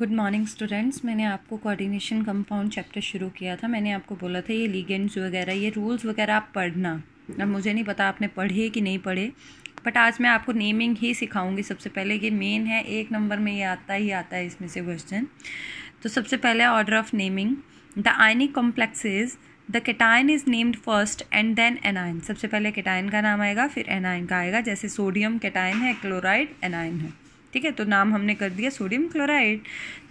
good morning students मैंने आपको coordination compound chapter शुरू किया था मैंने आपको बोला था ये लीगेंड्स वगैरह ये रूल्स वगैरह आप पढ़ना अब मुझे नहीं पता आपने पढ़े कि नहीं पढ़े बट आज मैं आपको नेमिंग ही सिखाऊंगी सबसे पहले ये मेन है एक नंबर में ये आता ही आता है इसमें से क्वेश्चन तो सबसे पहले order of naming the ionic complexes the cation is named first and then anion सबसे पहले केटाइन का नाम आएगा फिर एनाइन का आएगा जैसे सोडियम केटाइन है क्लोराइड एनाइन है ठीक है तो नाम हमने कर दिया सोडियम क्लोराइड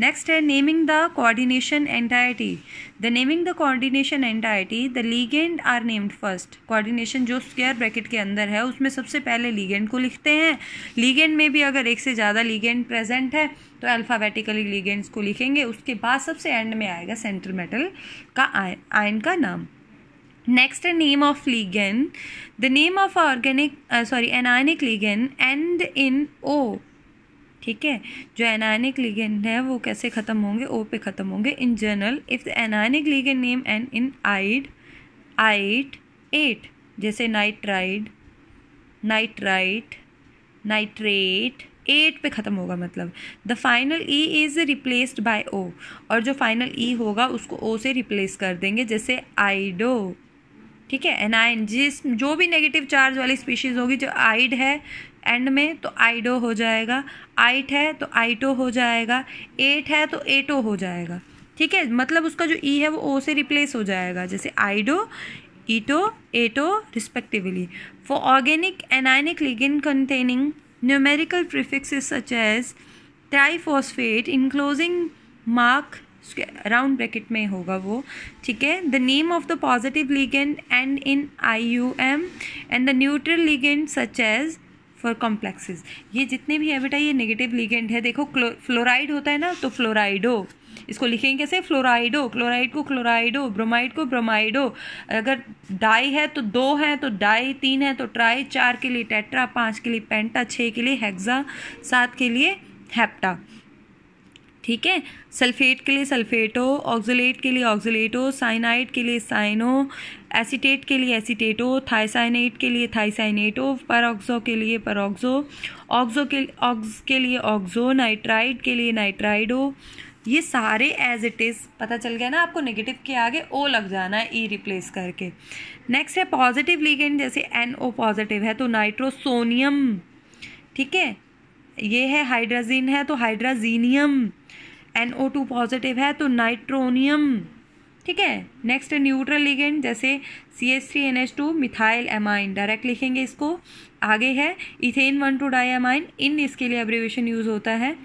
नेक्स्ट है naming the coordination entity the naming the coordination entity the ligand are named first coordination जो स्क्वायर ब्रैकेट के अंदर है उसमें सबसे पहले लीगेंड को लिखते हैं लीगेंड में भी अगर एक से ज़्यादा लीगेंड प्रेजेंट है तो अल्फ़ाबेटिकली लीगेंड्स को लिखेंगे उसके बाद सबसे एंड में आएगा सेंट्रल मेटल का आयन का नाम नेक्स्ट है name of ligand the name of organic sorry anionic ligand end in O ठीक है जो एनायनिक लिगेंड है वो कैसे ख़त्म होंगे ओ पे ख़त्म होंगे in general if the anionic ligand name end in ide ite ate जैसे नाइट्राइड नाइट्राइट नाइट्रेट एट पे ख़त्म होगा मतलब the final E is replaced by O और जो फाइनल ई e होगा उसको ओ से रिप्लेस कर देंगे जैसे आइडो ठीक है एनाइन जिस जो भी नेगेटिव चार्ज वाली स्पीशीज़ होगी जो आइड है एंड में तो आइडो हो जाएगा आइट है तो आइटो हो जाएगा एट है तो एटो हो जाएगा ठीक है मतलब उसका जो ई e है वो ओ से रिप्लेस हो जाएगा जैसे ido ito ato respectively for organic anionic ligand containing numerical prefix such as triphosphate enclosing mark उसके राउंड ब्रैकेट में होगा वो ठीक है the name of the positive ligand end in I U M and the neutral ligand such as for complexes ये जितने भी है बेटा ये नेगेटिव लिगेंड है देखो फ्लोराइड होता है ना तो फ्लोराइडो इसको लिखेंगे कैसे फ्लोराइडो क्लोराइड को क्लोराइडो ब्रोमाइड को ब्रोमाइडो अगर डाई है तो दो है तो डाई तीन है तो ट्राई चार के लिए टेट्रा पाँच के लिए पेंटा छः के लिए हेक्सा सात के लिए हेप्टा ठीक है सल्फेट के लिए सल्फेटो ऑक्जोलेट के लिए ऑक्जोलेटो साइनाइड के लिए साइनो एसीटेट के लिए एसीटेटो थाइसाइनेट के लिए थाइसाइनेटो परोक्सो के लिए परोक्सो ऑक्सो के ऑक्स के लिए ऑक्सो नाइट्राइड के लिए नाइट्राइडो ये सारे एज इट इज़ पता चल गया ना आपको नेगेटिव के आगे ओ लग जाना है ई e रिप्लेस करके नेक्स्ट है पॉजिटिव लीगेंड जैसे एन ओ पॉजिटिव है तो नाइट्रोसोनियम ठीक है ये है हाइड्राजीन है तो hydrazinium N O two positive है तो नाइट्रोनियम ठीक है नेक्स्ट न्यूट्रल लिगेंड जैसे C S three N H two methyl amine direct लिखेंगे इसको आगे है ethane one two diamine en इसके लिए अब्रिवेशन यूज होता है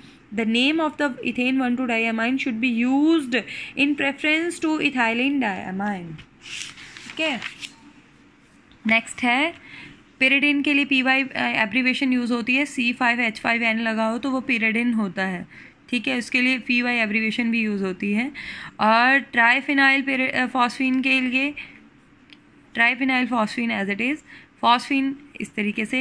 the name of the ethane 1 should be use in preference to preference to ethylene diamine ठीक है नेक्स्ट है पेरेडिन के लिए पी वाई एब्रीवेशन यूज़ होती है C five H five N लगा हो तो वो पेरेडिन होता है ठीक है उसके लिए फी वाई एब्रीवेशन भी यूज़ होती है और ट्राईफिनाइल फॉस्फिन के लिए triphenyl phosphine as it is phosphine इस तरीके से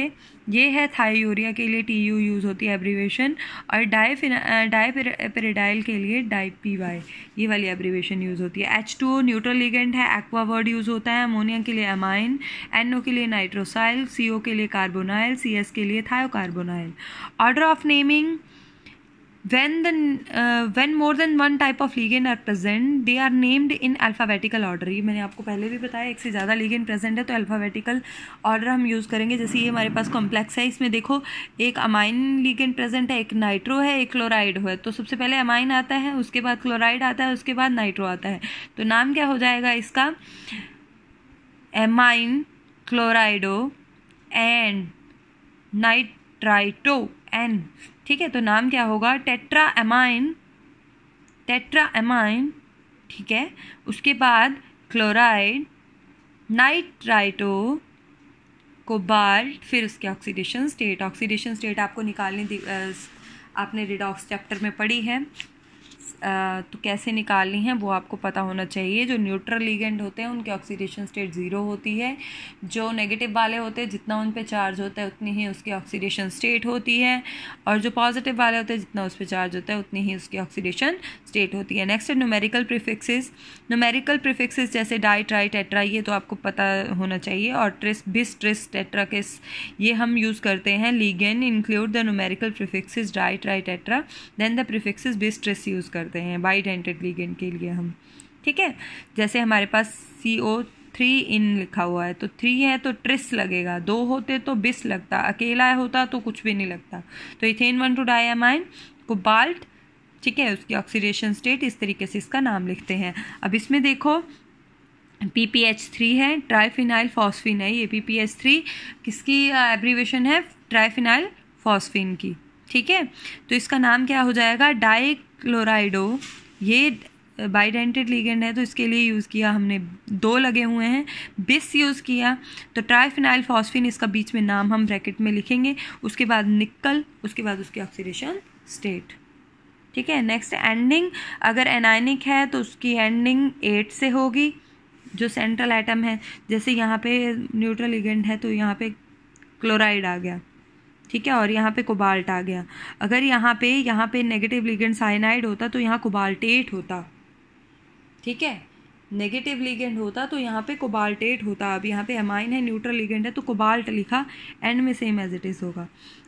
ये है थायोरिया के लिए टी यू यूज़ होती है एब्रीवेशन और डाईफिना डाई के लिए डाई पी वाई ये वाली एब्रीवेशन यूज़ होती है H two O neutral ligand है एक्वा वर्ड यूज़ होता है अमोनिया के लिए अमाइन एन ओ के लिए नाइट्रोसाइल सी ओ के लिए कार्बोनाइल सी एस के लिए thiocarbonyl order of naming when the uh, when more than one type of ligand are present they are named in alphabetical order ये मैंने आपको पहले भी बताया एक से ज़्यादा ligand present है तो alphabetical order हम use करेंगे जैसे ये हमारे पास complex है इसमें देखो एक amine ligand present है एक nitro है एक chloride है तो सबसे पहले amine आता है उसके बाद chloride आता है उसके बाद nitro आता है तो नाम क्या हो जाएगा इसका amine chloride and nitrito N ठीक है तो नाम क्या होगा टेट्रा एमाइन टेट्रा एमाइन ठीक है उसके बाद क्लोराइड नाइट्राइटो कोबाल्ट फिर उसके ऑक्सीडेशन स्टेट ऑक्सीडेशन स्टेट आपको निकालने आपने रिडॉक्स चैप्टर में पढ़ी है तो कैसे निकालनी है वो आपको पता होना चाहिए जो न्यूट्रल लीगेंड होते हैं उनके ऑक्सीडेशन स्टेट ज़ीरो होती है जो नेगेटिव वाले होते हैं जितना उन पर चार्ज होता है उतनी ही उसकी ऑक्सीडेशन स्टेट होती है और जो पॉजिटिव वाले होते हैं जितना उस पर चार्ज होता है उतनी ही उसकी ऑक्सीडेशन स्टेट होती है नेक्स्ट है नोमेरिकल प्रिफिक्सेस नोमेरिकल प्रिफिक्सेस जैसे डाई ट्राई टेट्रा ये तो आपको पता होना चाहिए और ट्रिस बिस ट्रिस टेट्रा किस ये हम यूज़ करते हैं ligand include the numerical prefixes di tri tetra then the prefixes bis tris use करते हैं बाई डेंटेड लीगेन के लिए हम ठीक है जैसे हमारे पास सी ओ थ्री इन लिखा हुआ है तो थ्री है तो ट्रिस लगेगा दो होते तो बिस लगता अकेला होता तो कुछ भी नहीं लगता तो इथेन वन टू डाई को कोबाल्ट ठीक है उसकी ऑक्सीडेशन स्टेट इस तरीके से इसका नाम लिखते हैं अब इसमें देखो पी पी एच थ्री है ट्राईफिनाइल फॉस्फिन है ये पी पी एच थ्री किसकी एब्रीवेशन है ट्राईफिनाइल फॉस्फिन की ठीक है तो इसका नाम क्या हो जाएगा डाइक्लोराइडो ये बाइडेंटेड लीगेंड है तो इसके लिए यूज़ किया हमने दो लगे हुए हैं बिस यूज़ किया तो ट्राईफिनाइल फॉस्फिन इसका बीच में नाम हम ब्रैकेट में लिखेंगे उसके बाद निकल उसके बाद उसकी ऑक्सीडेशन स्टेट ठीक है नेक्स्ट एंडिंग अगर एनाइनिक है तो उसकी एंडिंग एट से होगी जो सेंट्रल एटम है जैसे यहाँ पे न्यूट्रल इगेंट है तो यहाँ पे क्लोराइड आ गया ठीक है और यहाँ पे कोबाल्ट आ गया अगर यहाँ पे यहाँ पे नेगेटिव लिगेंड साइनाइड होता तो यहाँ कोबाल्टेट होता ठीक है नेगेटिव लिगेंड होता तो यहाँ पे कोबाल्टेट होता अब यहाँ पे एमाइन है न्यूट्रल लिगेंड है तो कोबाल्ट लिखा एंड में सेम एज इट इज़ होगा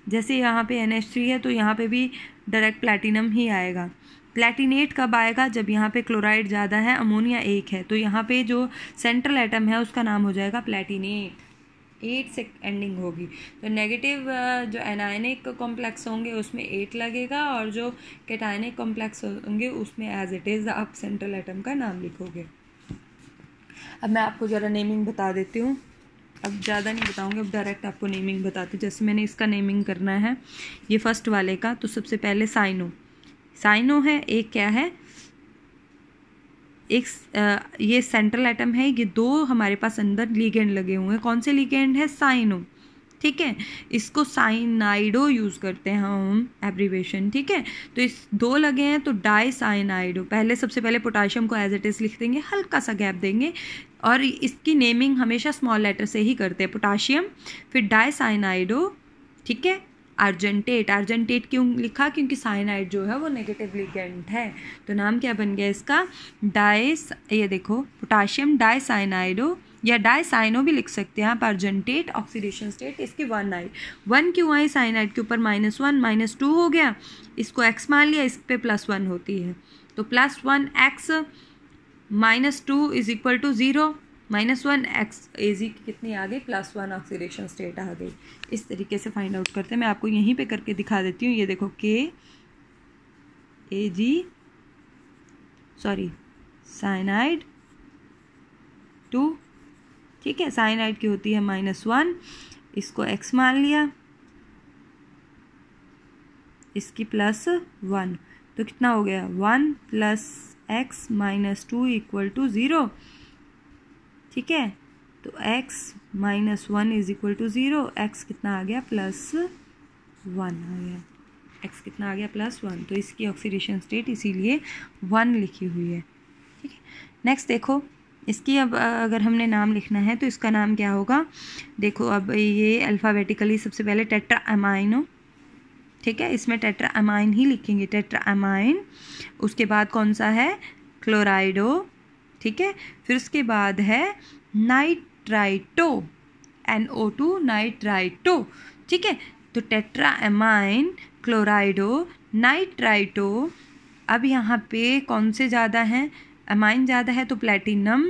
जैसे यहाँ पे एन है तो यहाँ पे भी डायरेक्ट प्लैटिनम ही आएगा प्लेटिनेट कब आएगा जब यहाँ पे क्लोराइड ज़्यादा है अमोनिया एक है तो यहाँ पे जो सेंट्रल एटम है उसका नाम हो जाएगा प्लेटिनेट एट से एंडिंग होगी तो नेगेटिव जो एनायनिक कॉम्प्लेक्स होंगे उसमें एट लगेगा और जो कैटायनिक कॉम्प्लेक्स होंगे उसमें एज इट इज़ आप सेंट्रल एटम का नाम लिखोगे अब मैं आपको ज़रा नेमिंग बता देती हूँ अब ज़्यादा नहीं बताऊँगी अब डायरेक्ट आपको नेमिंग बताती जैसे मैंने इसका नेमिंग करना है ये फर्स्ट वाले का तो सबसे पहले साइनो साइनो है एक क्या है एक आ, ये सेंट्रल आइटम है ये दो हमारे पास अंदर लीगेंड लगे हुए हैं कौन से लीगेंड है साइनो ठीक है इसको साइनाइडो यूज़ करते हैं हम एब्रीवेशन ठीक है तो इस दो लगे हैं तो डाई साइनाइडो पहले सबसे पहले पोटाशियम को एज इट इज़ लिख देंगे हल्का सा गैप देंगे और इसकी नेमिंग हमेशा स्मॉल लेटर से ही करते हैं पोटाशियम फिर डाइसाइनाइडो ठीक है आर्जेंटेट आर्जेंटेट क्यों लिखा क्योंकि साइनाइड जो है वो नेगेटिव लिगेंट है तो नाम क्या बन गया इसका डाइस ये देखो पोटाशियम डाइसाइनाइडो या डाइसाइनो भी लिख सकते हैं आप अर्जेंटेट ऑक्सीडेशन स्टेट इसकी वन आई वन क्यों आई साइनाइड के ऊपर माइनस वन माइनस टू हो गया इसको एक्स मान लिया इस पर प्लस वन होती है तो plus one X minus two is equal to zero minus one X A G की कितनी आ गई प्लस वन ऑक्सीडेशन स्टेट आ गई इस तरीके से फाइंड आउट करते हैं मैं आपको यहीं पे करके दिखा देती हूँ ये देखो के A G sorry cyanide two ठीक है साइनाइड की होती है माइनस वन इसको एक्स मान लिया इसकी प्लस वन तो कितना हो गया one plus X minus two equal to zero ठीक है तो x minus one is equal to zero X कितना आ गया प्लस वन आ गया एक्स कितना आ गया प्लस वन तो इसकी ऑक्सीडेशन स्टेट इसीलिए वन लिखी हुई है ठीक है नेक्स्ट देखो इसकी अब अगर हमने नाम लिखना है तो इसका नाम क्या होगा देखो अब ये अल्फ़ाबेटिकली सबसे पहले टेट्रा एमाइनो ठीक है इसमें टेट्रा अमाइन ही लिखेंगे टेट्रा अमाइन उसके बाद कौन सा है क्लोराइडो ठीक है फिर उसके बाद है nitrito N O two nitrito ठीक है तो टेट्रा एमाइन क्लोराइडो नाइट्राइटो अब यहाँ पे कौन से ज़्यादा हैं अमाइन ज़्यादा है तो प्लेटिनम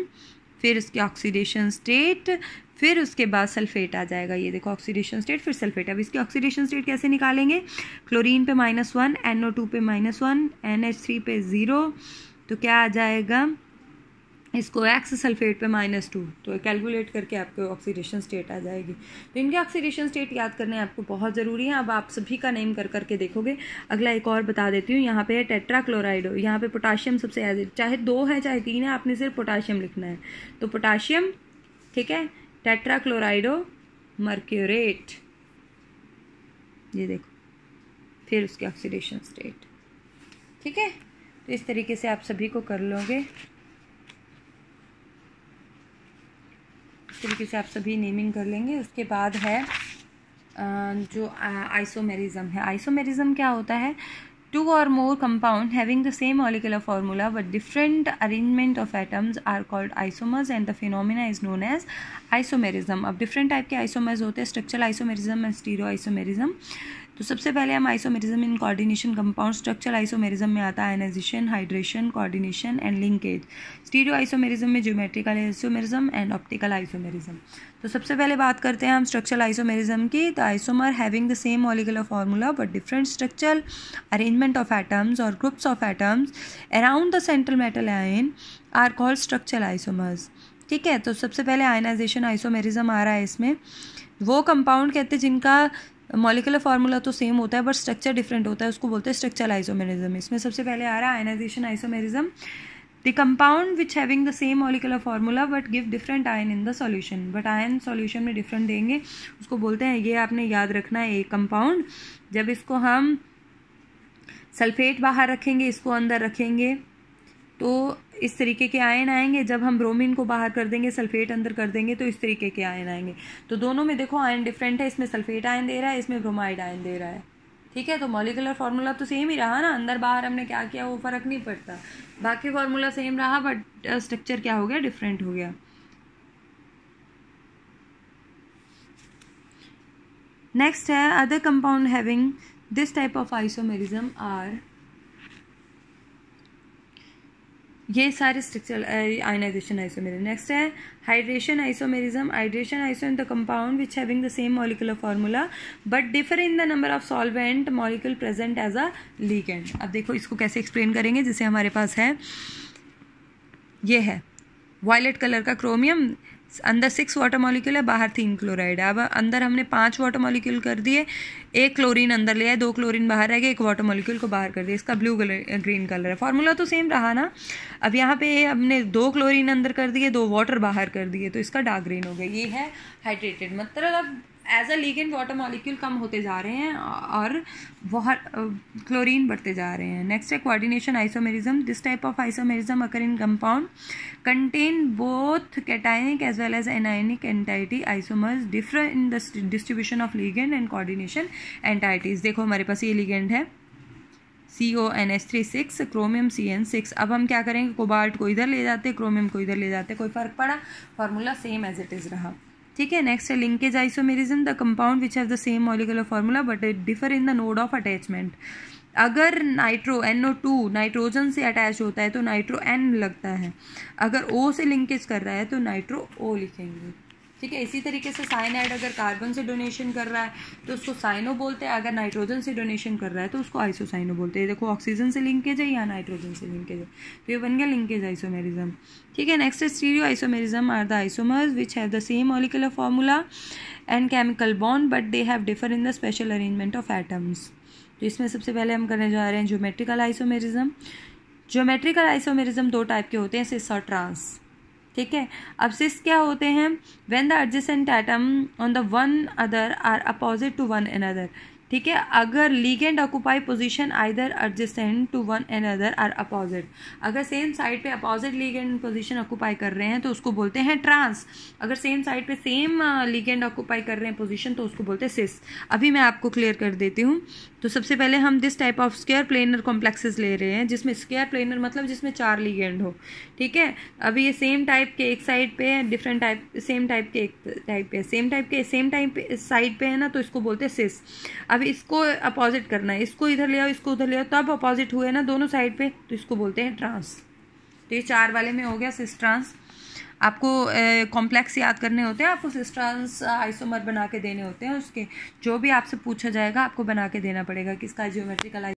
फिर इसके ऑक्सीडेशन स्टेट फिर उसके बाद सल्फेट आ जाएगा ये देखो ऑक्सीडेशन स्टेट फिर सल्फेट अब इसकी ऑक्सीडेशन स्टेट कैसे निकालेंगे क्लोरीन पे minus one N O two पे minus one N H three पे ज़ीरो तो क्या आ जाएगा इसको एक्स सल्फेट पे माइनस टू तो कैलकुलेट करके आपके ऑक्सीडेशन स्टेट आ जाएगी तो इनके ऑक्सीडेशन स्टेट याद करने आपको बहुत ज़रूरी है अब आप सभी का नेम कर करके देखोगे अगला एक और बता देती हूँ यहाँ पे है टेट्रा क्लोराइड यहाँ पे पोटाशियम सबसे ज़्यादा चाहे दो है चाहे तीन है आपने सिर्फ पोटाशियम लिखना है तो पोटाशियम ठीक है टेट्राक्लोराइडो मर्क्यूरेट ये देखो फिर उसके ऑक्सीडेशन स्टेट ठीक है तो इस तरीके से आप सभी को कर लोगे इस तरीके से आप सभी नेमिंग कर लेंगे उसके बाद है जो आइसोमेरिज्म है आइसोमेरिज्म क्या होता है टू और more compound having the same molecular formula but different arrangement of atoms are called isomers and the phenomena is known as isomerism अब डिफरेंट टाइप के आइसोमर्स होते हैं structural isomerism and stereo isomerism तो सबसे पहले हम isomerism in coordination compound structure isomerism में आता है ionisation hydration coordination and linkage stereo isomerism में geometrical isomerism and optical isomerism तो सबसे पहले बात करते हैं हम स्ट्रक्चरल आइसोमेरिज्म की तो isomer having the same molecular formula but different structure arrangement of atoms और groups of atoms around the central metal ion are called structural isomers ठीक है तो सबसे पहले आयनाइजेशन आइसोमेरिज्म आ रहा है इसमें वो कंपाउंड कहते हैं जिनका मॉलिकुलर फार्मूला तो सेम होता है बट स्ट्रक्चर डिफरेंट होता है उसको बोलते हैं स्ट्रक्चरल आइसोमेरिज्म इसमें सबसे पहले आ रहा है ionisation isomerism the compound which having the same molecular formula but give different ion in the solution but ion solution में डिफरेंट देंगे उसको बोलते हैं ये आपने याद रखना है एक कंपाउंड जब इसको हम सल्फेट बाहर रखेंगे इसको अंदर रखेंगे तो इस तरीके के आयन आएंगे जब हम ब्रोमीन को बाहर कर देंगे सल्फेट अंदर कर देंगे तो इस तरीके के आयन आएंगे तो दोनों में देखो आयन डिफरेंट है इसमें सल्फेट आयन दे रहा है इसमें ब्रोमाइड आयन दे रहा है ठीक है तो मॉलिकुलर फार्मूला तो सेम ही रहा ना अंदर बाहर हमने क्या किया वो फ़र्क नहीं पड़ता बाकी फार्मूला सेम रहा बट स्ट्रक्चर क्या हो गया डिफरेंट हो गया नेक्स्ट है other compound having this type of isomerism are ये सारे स्ट्रक्चरल आयनाइजेशन आइसोमेरिज्म नेक्स्ट है hydration isomerism hydration iso in the compound which having the same molecular formula but differ in the number of solvent molecule present as a ligand अब देखो इसको कैसे explain करेंगे जिसे हमारे पास है ये है वायलेट कलर का क्रोमियम अंदर सिक्स वाटर मॉलिक्यूल है बाहर तीन क्लोराइड है अब अंदर हमने पांच वाटर मॉलिक्यूल कर दिए एक क्लोरीन अंदर लिया है दो क्लोरीन बाहर रह गए एक वाटर मॉलिक्यूल को बाहर कर दिया इसका ब्लू कलर ग्रीन कलर है फार्मूला तो सेम रहा ना अब यहाँ पे हमने दो क्लोरीन अंदर कर दिए दो वाटर बाहर कर दिए तो इसका डार्क ग्रीन हो गया ये है हाइड्रेटेड मतलब as a ligand water molecule कम होते जा रहे हैं और बहुत क्लोरीन बढ़ते जा रहे हैं नेक्स्ट है coordination isomerism this type of isomerism occur in compound contain both cationic as well as anionic entity isomers differ in the distribution of ligand and coordination entities देखो हमारे पास ये लीगेंट है C O N S three six chromium C N six अब हम क्या करेंगे cobalt को इधर ले जाते क्रोमियम को इधर ले जाते कोई फ़र्क पड़ा formula same as it is रहा ठीक है नेक्स्ट है linkage isomerism the compound which have the same molecular formula but it differ in the node of attachment अगर nitro N O two nitrogen से अटैच होता है तो नाइट्रो एन लगता है अगर ओ से लिंकेज कर रहा है तो नाइट्रो ओ लिखेंगे ठीक है इसी तरीके से साइनाइड अगर कार्बन से डोनेशन कर रहा है तो उसको साइनो बोलते हैं अगर नाइट्रोजन से डोनेशन कर रहा है तो उसको आइसोसाइनो बोलते हैं देखो ऑक्सीजन से लिंकेज है या नाइट्रोजन से लिंकेज है तो ये बन गया लिंकेज आइसोमेरिज्म ठीक है next stereo isomerism are the isomers which have the same molecular formula and chemical bond but they have differ in the spatial arrangement of atoms तो इसमें सबसे पहले हम करने जा रहे हैं ज्योमेट्रिकल आइसोमेरिज्म ज्योमेट्रिकल आइसोमेरिज्म दो टाइप के होते हैं सिस और ट्रांस ठीक है अब सिस क्या होते हैं when the adjacent atom on the one other are opposite to one another ठीक है अगर ligand occupy position either adjacent to one another are opposite अगर सेम साइड पे अपोजिट लीगेंड पोजिशन ऑक्यूपाई कर रहे हैं तो उसको बोलते हैं ट्रांस अगर सेम साइड पे सेम लीगेंड ऑक्यूपाई कर रहे हैं पोजिशन तो उसको बोलते हैं सिस अभी मैं आपको क्लियर कर देती हूँ तो सबसे पहले हम this type of square planar complexes ले रहे हैं जिसमें स्केयर प्लेनर मतलब जिसमें चार लीगेंड हो ठीक है अभी ये सेम टाइप के एक साइड पे है डिफरेंट टाइप सेम टाइप के एक टाइप पे सेम टाइप के सेम टाइप पे साइड पे है ना तो इसको बोलते हैं सिस अब इसको अपोजिट करना है इसको इधर ले आओ इसको उधर ले आओ तब अपोजिट हुए ना दोनों साइड पे तो इसको बोलते हैं ट्रांस तो ये चार वाले में हो गया सिस ट्रांस आपको कॉम्प्लेक्स याद करने होते हैं आपको सिस्ट्रांस आइसोमर बना के देने होते हैं उसके जो भी आपसे पूछा जाएगा आपको बना के देना पड़ेगा किसका जियोमेट्रिकल